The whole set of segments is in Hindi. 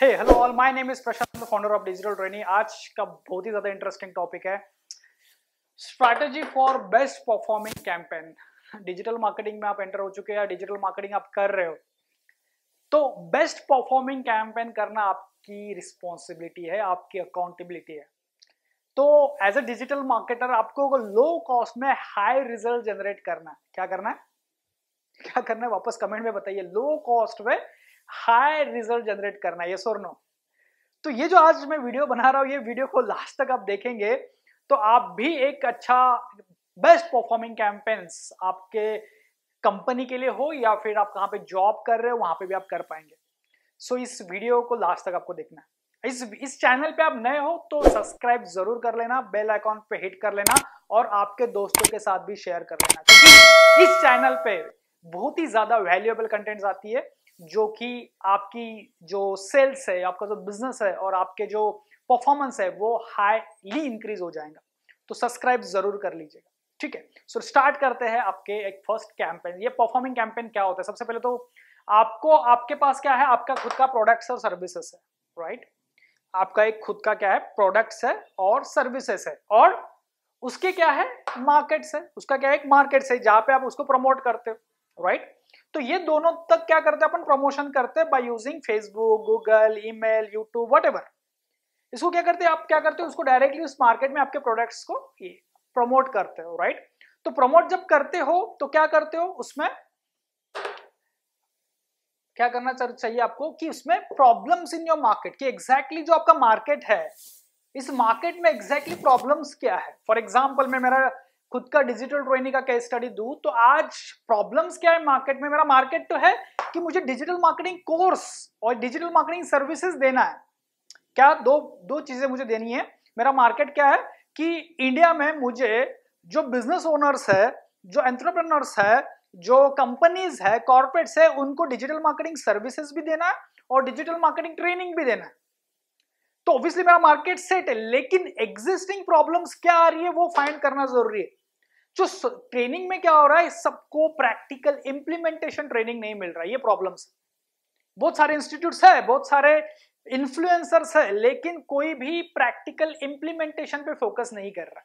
Hey hello all my name is Prashant founder of digital trainee आज का बहुत ही ज्यादा इंटरेस्टिंग टॉपिक है strategy for best performing campaign digital marketing में आप एंटर हो चुके हैं डिजिटल मार्केटिंग आप कर रहे हो तो बेस्ट परफॉर्मिंग कैंपेन करना आपकी रिस्पॉन्सिबिलिटी है आपकी अकाउंटेबिलिटी है तो एज अ डिजिटल मार्केटर आपको लो कॉस्ट में हाई रिजल्ट जनरेट करना है क्या करना है क्या करना है वापस कमेंट में बताइए लो कॉस्ट में हाई रिजल्ट जनरेट करना है ये नो तो ये जो आज मैं वीडियो बना रहा हूँ ये वीडियो को लास्ट तक आप देखेंगे तो आप भी एक अच्छा बेस्ट परफॉर्मिंग कैंपेन्स आपके कंपनी के लिए हो या फिर आप कहाँ पे जॉब कर रहे हो वहां पे भी आप कर पाएंगे सो so, इस वीडियो को लास्ट तक आपको देखना है इस इस चैनल पे आप नए हो तो सब्सक्राइब जरूर कर लेना बेल आइकॉन पे हिट कर लेना और आपके दोस्तों के साथ भी शेयर कर लेना क्योंकि इस चैनल पे बहुत ही ज्यादा वैल्यूएबल कंटेंट आती है जो कि आपकी जो सेल्स है आपका जो बिजनेस है और आपके जो परफॉर्मेंस है वो हाईली इंक्रीज हो जाएगा तो सब्सक्राइब जरूर कर लीजिएगा ठीक है सो so, स्टार्ट करते हैं आपके एक फर्स्ट कैंपेन ये परफॉर्मिंग कैंपेन क्या होता है सबसे पहले तो आपको आपके पास क्या है आपका खुद का प्रोडक्ट्स और सर्विसेस है राइट right? आपका एक खुद का क्या है प्रोडक्ट्स है और सर्विसेस है और उसके क्या है मार्केट्स है उसका क्या है मार्केट्स है जहां पे आप उसको प्रमोट करते हो राइट तो ये दोनों तक क्या करते हैं अपन प्रमोशन करते हैं by using Facebook Google email YouTube what इसको क्या करते हैं आप क्या करते हो उसको डायरेक्टली उस मार्केट में आपके प्रोडक्ट्स को ये प्रमोट करते हो राइट तो प्रमोट जब करते हो तो क्या करते हो उसमें क्या करना चाहिए आपको कि उसमें प्रॉब्लम्स इन योर मार्केट कि एग्जैक्टली exactly जो आपका मार्केट है इस मार्केट में एग्जैक्टली exactly प्रॉब्लम्स क्या है फॉर एग्जाम्पल मैं मेरा खुद का डिजिटल ट्रेनिंग का केस स्टडी दू तो आज प्रॉब्लम्स क्या है मार्केट में मेरा मार्केट तो है कि मुझे डिजिटल मार्केटिंग कोर्स और डिजिटल मार्केटिंग सर्विसेज देना है क्या दो दो चीजें मुझे देनी है मेरा मार्केट क्या है कि इंडिया में मुझे जो बिजनेस ओनर्स है जो एंट्रप्रनर्स है जो कंपनीज है कॉर्पोरेट्स है उनको डिजिटल मार्केटिंग सर्विसेज भी देना है और डिजिटल मार्केटिंग ट्रेनिंग भी देना है तो ऑब्वियसली मेरा मार्केट सेट है लेकिन एग्जिस्टिंग प्रॉब्लम्स क्या आ रही है वो फाइंड करना जरूरी है जो ट्रेनिंग में क्या हो रहा है सबको प्रैक्टिकल इंप्लीमेंटेशन ट्रेनिंग नहीं मिल रहा है ये प्रॉब्लम्स बहुत सारे इंस्टीट्यूट्स है बहुत सारे इन्फ्लुएंसर्स है लेकिन कोई भी प्रैक्टिकल इंप्लीमेंटेशन पे फोकस नहीं कर रहा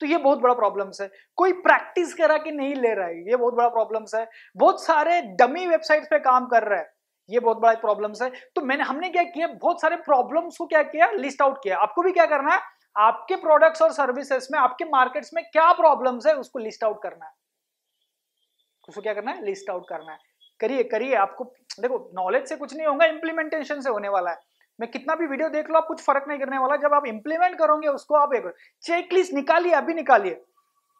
तो ये बहुत बड़ा प्रॉब्लम्स है कोई प्रैक्टिस करा कि नहीं ले रहा है ये बहुत बड़ा प्रॉब्लम्स है बहुत सारे डमी वेबसाइट पे काम कर रहा है ये बहुत बड़ा प्रॉब्लम्स है तो मैंने हमने क्या किया बहुत सारे प्रॉब्लम्स को क्या किया लिस्ट आउट किया आपको भी क्या करना है आपके प्रोडक्ट्स और सर्विसेज में आपके मार्केट्स में क्या प्रॉब्लम्स है उसको लिस्ट आउट करना है उसको क्या करना है लिस्ट आउट करना है करिए करिए आपको देखो नॉलेज से कुछ नहीं होगा इंप्लीमेंटेशन से होने वाला है मैं कितना भी वीडियो देख लो आप कुछ फर्क नहीं करने वाला जब आप इंप्लीमेंट करोगे उसको आप एक चेकलिस्ट निकालिए अभी निकालिए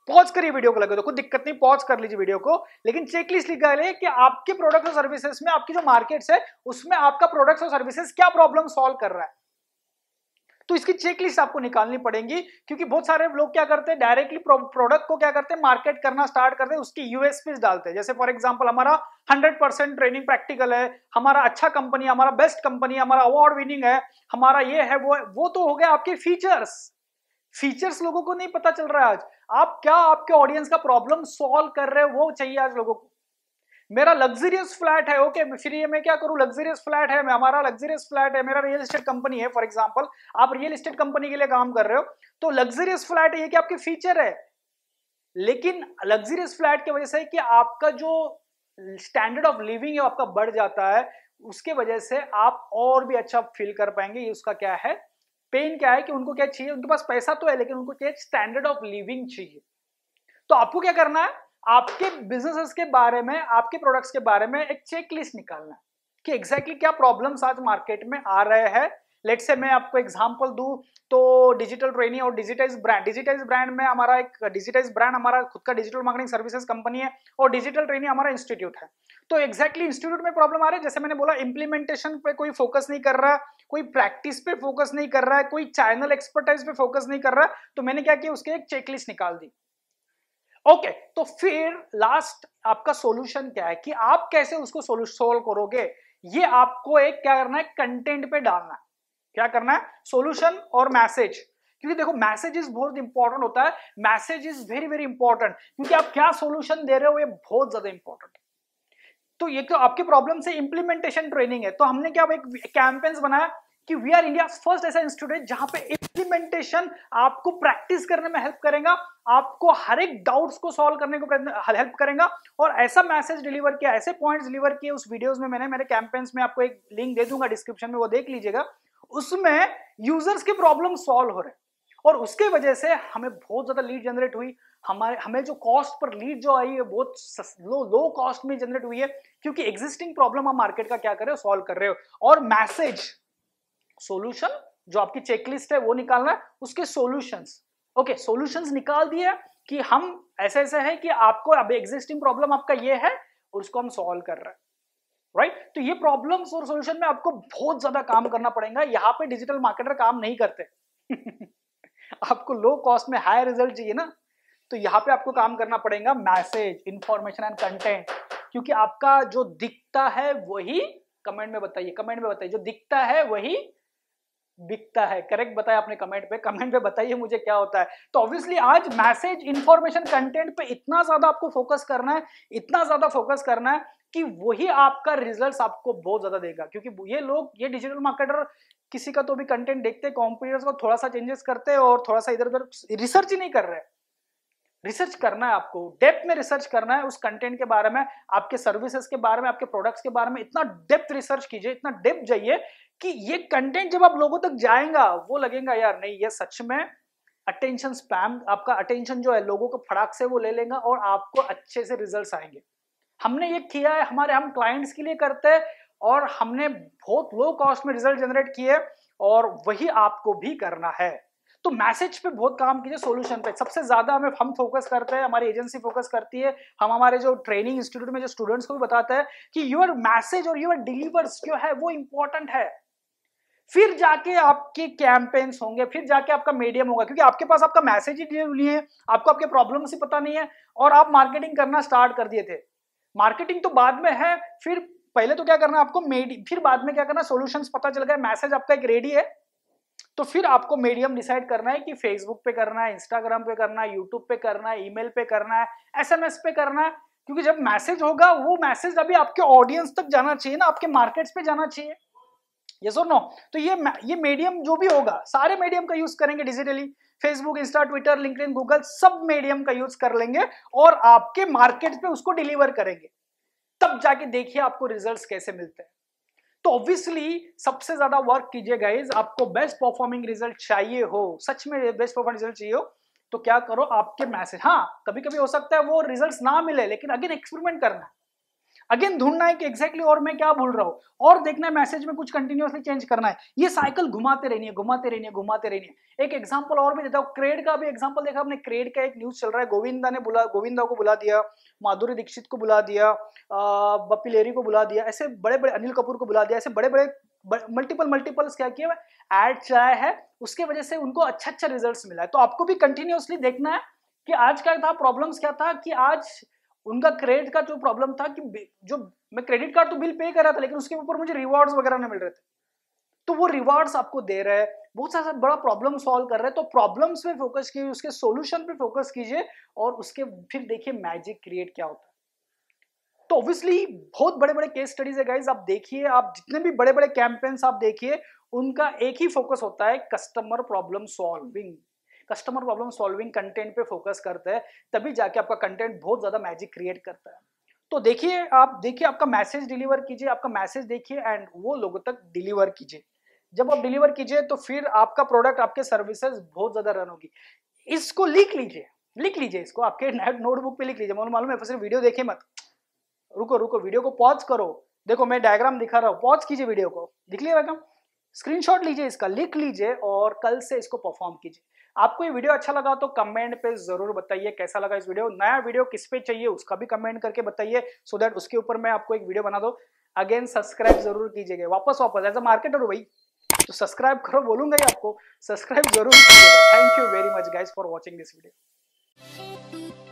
पॉज करिए वीडियो को लगे तो कोई दिक्कत नहीं पॉज कर लीजिए वीडियो को लेकिन चेकलिस्ट लिस्ट निकालिए कि आपके प्रोडक्ट्स और सर्विसेज में आपकी जो मार्केट्स है उसमें आपका प्रोडक्ट्स और सर्विसेज क्या प्रॉब्लम सॉल्व कर रहा है तो इसकी चेकलिस्ट आपको निकालनी पड़ेगी क्योंकि बहुत सारे लोग क्या करते हैं डायरेक्टली प्रोडक्ट को क्या करते हैं मार्केट करना स्टार्ट करते हैं उसकी यूएसपीज डालते हैं जैसे फॉर एग्जाम्पल हमारा हंड्रेड परसेंट ट्रेनिंग प्रैक्टिकल है हमारा अच्छा कंपनी हमारा बेस्ट कंपनी हमारा अवार्ड विनिंग है हमारा ये है वो है वो तो हो गया आपके फीचर्स फीचर्स लोगों को नहीं पता चल रहा है आज आप क्या आपके ऑडियंस का प्रॉब्लम सॉल्व कर रहे हो वो चाहिए आज लोगों को मेरा लग्जरियस फ्लैट है ओके okay, फिर ये मैं क्या करूँ लग्जरियस फ्लैट है हमारा लग्जरियस फ्लैट है मेरा रियल एस्टेट कंपनी है फॉर एग्जांपल आप रियल एस्टेट कंपनी के लिए काम कर रहे हो तो लग्जरियस फ्लैट ये क्या आपकी फीचर है लेकिन लग्जरियस फ्लैट की वजह से कि आपका जो स्टैंडर्ड ऑफ लिविंग है आपका बढ़ जाता है उसके वजह से आप और भी अच्छा फील कर पाएंगे ये उसका क्या है पेन क्या है कि उनको क्या चाहिए उनके पास पैसा तो है लेकिन उनको क्या स्टैंडर्ड ऑफ लिविंग चाहिए तो आपको क्या करना है आपके बिजनेसेस के बारे में आपके प्रोडक्ट्स के बारे में एक चेकलिस्ट निकालना कि एग्जैक्टली exactly क्या प्रॉब्लम्स आज मार्केट में आ रहे हैं लेट से मैं आपको एग्जाम्पल दू तो डिजिटल ट्रेनिंग और डिजिटाइज ब्रांड डिजिटाइज ब्रांड में हमारा एक डिजिटाइज ब्रांड हमारा खुद का डिजिटल मार्केटिंग सर्विसेज कंपनी है और डिजिटल ट्रेनिंग हमारा इंस्टीट्यूट है तो exactly इंस्टीट्यूट में प्रॉब्लम आ रही है जैसे मैंने बोला इंप्लीमेंटेशन पे कोई फोकस नहीं कर रहा कोई प्रैक्टिस पे फोकस नहीं कर रहा है कोई चैनल एक्सपर्टाइज पे फोकस नहीं कर रहा तो मैंने क्या किया उसके एक चेकलिस्ट निकाल दी ओके okay, तो फिर लास्ट आपका सॉल्यूशन क्या है कि आप कैसे उसको सोल्व करोगे ये आपको एक क्या करना है कंटेंट पे डालना है क्या करना है सॉल्यूशन और मैसेज क्योंकि देखो मैसेज इज बहुत इंपॉर्टेंट होता है message is very very important क्योंकि आप क्या सॉल्यूशन दे रहे हो ये बहुत ज्यादा इंपॉर्टेंट है तो ये तो आपकी प्रॉब्लम से इंप्लीमेंटेशन ट्रेनिंग है तो हमने क्या एक कैंपेन्स बनाया कि वी आर इंडिया फर्स्ट ऐसा इंस्टीट्यूट है जहां पे इम्प्लीमेंटेशन आपको प्रैक्टिस करने में हेल्प करेगा आपको हर एक डाउट्स को सॉल्व करने को हेल्प करेगा और ऐसा मैसेज डिलीवर किया ऐसे पॉइंट्स डिलीवर किए उस वीडियोस में मैंने मेरे कैंपेन्स में आपको एक लिंक दे दूंगा डिस्क्रिप्शन में वो देख लीजिएगा उसमें यूजर्स के प्रॉब्लम सॉल्व हो रहे और उसके वजह से हमें बहुत ज़्यादा लीड जनरेट हुई हमारे हमें जो कॉस्ट पर लीड जो आई है बहुत लो लो कॉस्ट में जनरेट हुई है क्योंकि एग्जिस्टिंग प्रॉब्लम आप मार्केट का क्या कर रहे हो सॉल्व कर रहे हो और मैसेज सोल्यूशन जो आपकी चेकलिस्ट है वो निकालना है उसके सोल्यूशंस ओके सोल्यूशंस निकाल दिए कि हम ऐसे ऐसे हैं कि आपको अब एग्जिस्टिंग प्रॉब्लम आपका ये है और उसको हम सॉल्व कर रहे हैं राइट right? तो ये प्रॉब्लम्स और सॉल्यूशन में आपको बहुत ज्यादा काम करना पड़ेगा यहाँ पे डिजिटल मार्केटर काम नहीं करते आपको लो कॉस्ट में हाई रिजल्ट चाहिए ना तो यहाँ पे आपको काम करना पड़ेगा मैसेज इंफॉर्मेशन एंड कंटेंट क्योंकि आपका जो दिखता है वही कमेंट में बताइए कमेंट में बताइए जो दिखता है वही बिकता है करेक्ट बताया आपने कमेंट पे कमेंट पे बताइए मुझे क्या होता है तो ऑब्वियसली आज मैसेज इंफॉर्मेशन कंटेंट पे इतना ज्यादा आपको फोकस करना है इतना ज्यादा फोकस करना है कि वही आपका रिजल्ट आपको बहुत ज्यादा देगा क्योंकि ये लोग ये डिजिटल मार्केटर किसी का तो भी कंटेंट देखते हैं कॉम्पिटिटर्स को थोड़ा सा चेंजेस करते हैं और थोड़ा सा इधर उधर रिसर्च ही नहीं कर रहे रिसर्च करना है आपको डेप्थ में रिसर्च करना है उस कंटेंट के बारे में आपके सर्विसेज के बारे में आपके प्रोडक्ट्स के बारे में इतना डेप्थ रिसर्च कीजिए इतना डेप्थ जाइए कि ये कंटेंट जब आप लोगों तक जाएगा वो लगेगा यार नहीं ये सच में अटेंशन स्पैम आपका अटेंशन जो है लोगों को फड़ाक से वो ले लेंगे और आपको अच्छे से रिजल्ट आएंगे हमने ये किया है हमारे हम क्लाइंट्स के लिए करते हैं और हमने बहुत लो कॉस्ट में रिजल्ट जनरेट किए और वही आपको भी करना है तो मैसेज पे बहुत काम कीजिए सॉल्यूशन पे सबसे ज्यादा हमें हम फोकस करते हैं हमारी एजेंसी फोकस करती है हम हमारे जो ट्रेनिंग इंस्टीट्यूट में जो स्टूडेंट्स को भी बताते हैं कि योर मैसेज और योर डिलीवर्स जो है वो इंपॉर्टेंट है फिर जाके आपके कैंपेन्स होंगे फिर जाके आपका मीडियम होगा क्योंकि आपके पास आपका मैसेज ही नहीं है आपको आपके प्रॉब्लम से पता नहीं है और आप मार्केटिंग करना स्टार्ट कर दिए थे मार्केटिंग तो बाद में है फिर पहले तो क्या करना है आपको मेडियम फिर बाद में क्या करना सोल्यूशन पता चल गया मैसेज आपका एक रेडी है तो फिर आपको मीडियम डिसाइड करना है कि फेसबुक पे करना है इंस्टाग्राम पे करना है यूट्यूब पे करना है ईमेल पे करना है एसएमएस पे करना है क्योंकि जब मैसेज होगा वो मैसेज अभी आपके ऑडियंस तक जाना चाहिए ना आपके मार्केट्स पे जाना चाहिए यस और नो तो ये ये मीडियम जो भी होगा सारे मीडियम का यूज करेंगे digitally Facebook Insta Twitter LinkedIn Google सब मीडियम का यूज कर लेंगे और आपके मार्केट पे उसको डिलीवर करेंगे तब जाके देखिए आपको रिजल्ट्स कैसे मिलते हैं तो ऑब्वियसली सबसे ज्यादा वर्क कीजिए गाइज आपको बेस्ट परफॉर्मिंग रिजल्ट चाहिए हो सच में बेस्ट परफॉर्मिंग रिजल्ट चाहिए हो तो क्या करो आपके मैसेज हाँ कभी कभी हो सकता है वो रिजल्ट ना मिले लेकिन अगेन एक्सपेरिमेंट करना अगेन ढूंढना है कि एग्जैक्टली और मैं क्या बोल रहा हूँ और देखना है मैसेज में कुछ कंटिन्यूअसली चेंज करना है ये साइकिल घुमाते रहनी है घुमाते रहनी है घुमाते रहनी है एक एग्जाम्पल और भी देता हूँ क्रेड का भी एग्जाम्पल देखा हमने क्रेड का एक न्यूज चल रहा है गोविंदा ने बुला गोविंदा को बुला दिया माधुरी दीक्षित को बुला दिया बप्पी लेरी को बुला दिया ऐसे बड़े बड़े अनिल कपूर को बुला दिया ऐसे बड़े बड़े मल्टीपल मल्टीपल्स क्या किए एड चलाया है उसके वजह से उनको अच्छा अच्छा रिजल्ट मिला है तो आपको भी कंटिन्यूअसली देखना है कि आज क्या था प्रॉब्लम्स क्या था कि आज उनका क्रेडिट का जो प्रॉब्लम था कि जो मैं क्रेडिट कार्ड तो बिल पे कर रहा था लेकिन उसके ऊपर मुझे रिवॉर्ड्स वगैरह नहीं मिल रहे थे तो वो रिवॉर्ड्स आपको दे रहा है बहुत सारा बड़ा प्रॉब्लम सॉल्व कर रहा है तो प्रॉब्लम्स पे फोकस कीजिए उसके सोल्यूशन पे फोकस कीजिए और उसके फिर देखिए मैजिक क्रिएट क्या होता है तो ऑब्वियसली बहुत बड़े बड़े केस स्टडीज है गाइज आप देखिए आप जितने भी बड़े बड़े कैंपेन्स आप देखिए उनका एक ही फोकस होता है customer problem solving customer problem solving content पे फोकस करता है तभी जाके आपका कंटेंट बहुत ज़्यादा मैजिक क्रिएट करता है तो देखिए आप देखिए आपका मैसेज डिलीवर कीजिए आपका मैसेज देखिए एंड वो लोगों तक डिलीवर कीजिए जब आप डिलीवर कीजिए तो फिर आपका प्रोडक्ट आपके सर्विसेज बहुत ज़्यादा रन होगी इसको लिख लीजिए लिख लीजिए इसको आपके नोटबुक पे लिख लीजिए मालूम मालूम है फिर वीडियो देखे मत रुको रुको वीडियो को पॉज करो देखो मैं डायग्राम दिखा रहा हूँ पॉज कीजिए वीडियो को दिख लिया रकम स्क्रीनशॉट लीजिए इसका लिख लीजिए और कल से इसको परफॉर्म कीजिए आपको ये वीडियो अच्छा लगा तो कमेंट पे जरूर बताइए कैसा लगा इस वीडियो नया वीडियो किस पे चाहिए उसका भी कमेंट करके बताइए सो दैट उसके ऊपर मैं आपको एक वीडियो बना दो अगेन सब्सक्राइब जरूर कीजिएगा वापस वापस एज अ मार्केटर भाई तो सब्सक्राइब करो बोलूंगा ही आपको सब्सक्राइब जरूर कीजिएगा thank you very much guys for watching this video